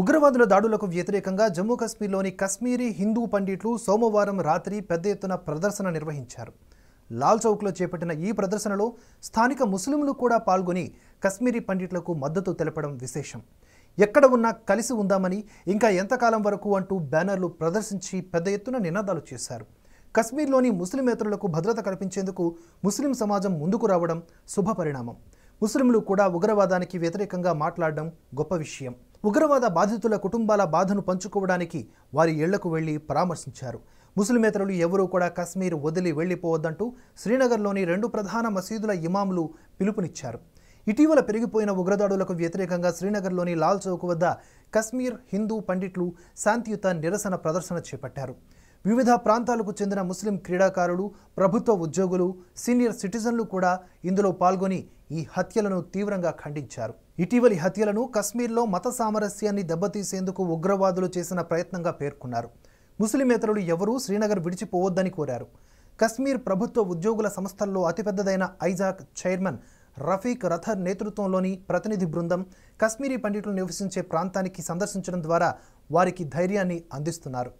ఉగ్రవాదుల దాడులకు వ్యతిరేకంగా జమ్మూ కశ్మీర్లోని కశ్మీరీ హిందూ పండిట్లు సోమవారం రాత్రి పెద్ద ఎత్తున ప్రదర్శన నిర్వహించారు లాల్ చౌక్లో చేపట్టిన ఈ ప్రదర్శనలో స్థానిక ముస్లింలు కూడా పాల్గొని కశ్మీరీ పండిట్లకు మద్దతు తెలపడం విశేషం ఎక్కడ ఉన్నా కలిసి ఉందామని ఇంకా ఎంతకాలం వరకు అంటూ బ్యానర్లు ప్రదర్శించి పెద్ద ఎత్తున నినాదాలు చేశారు కశ్మీర్లోని ముస్లిమేతరులకు భద్రత కల్పించేందుకు ముస్లిం సమాజం ముందుకు రావడం శుభపరిణామం ముస్లింలు కూడా ఉగ్రవాదానికి వ్యతిరేకంగా మాట్లాడడం గొప్ప విషయం ఉగ్రవాద బాధితుల కుటుంబాల బాధను పంచుకోవడానికి వారి ఇళ్లకు వెళ్లి పరామర్శించారు ముస్లిమేతరులు ఎవరూ కూడా కశ్మీర్ వదిలి వెళ్లిపోవద్దంటూ శ్రీనగర్లోని రెండు ప్రధాన మసీదుల ఇమాములు పిలుపునిచ్చారు ఇటీవల పెరిగిపోయిన ఉగ్రదాడులకు వ్యతిరేకంగా శ్రీనగర్లోని లాల్ చౌక్ వద్ద కశ్మీర్ హిందూ పండిట్లు శాంతియుత నిరసన ప్రదర్శన చేపట్టారు వివిధ ప్రాంతాలకు చెందిన ముస్లిం క్రీడాకారులు ప్రభుత్వ ఉద్యోగులు సీనియర్ సిటిజన్లు కూడా ఇందులో పాల్గొని ఈ హత్యలను తీవ్రంగా ఖండించారు ఇటీవలి హత్యలను కశ్మీర్లో మత సామరస్యాన్ని దెబ్బతీసేందుకు ఉగ్రవాదులు చేసిన ప్రయత్నంగా పేర్కొన్నారు ముస్లిమేతరులు ఎవరూ శ్రీనగర్ విడిచిపోవద్దని కోరారు కశ్మీర్ ప్రభుత్వ ఉద్యోగుల సంస్థల్లో అతిపెద్దదైన ఐజాక్ చైర్మన్ రఫీక్ రథర్ నేతృత్వంలోని ప్రతినిధి బృందం కశ్మీరీ పండితులు నివసించే ప్రాంతానికి సందర్శించడం ద్వారా వారికి ధైర్యాన్ని అందిస్తున్నారు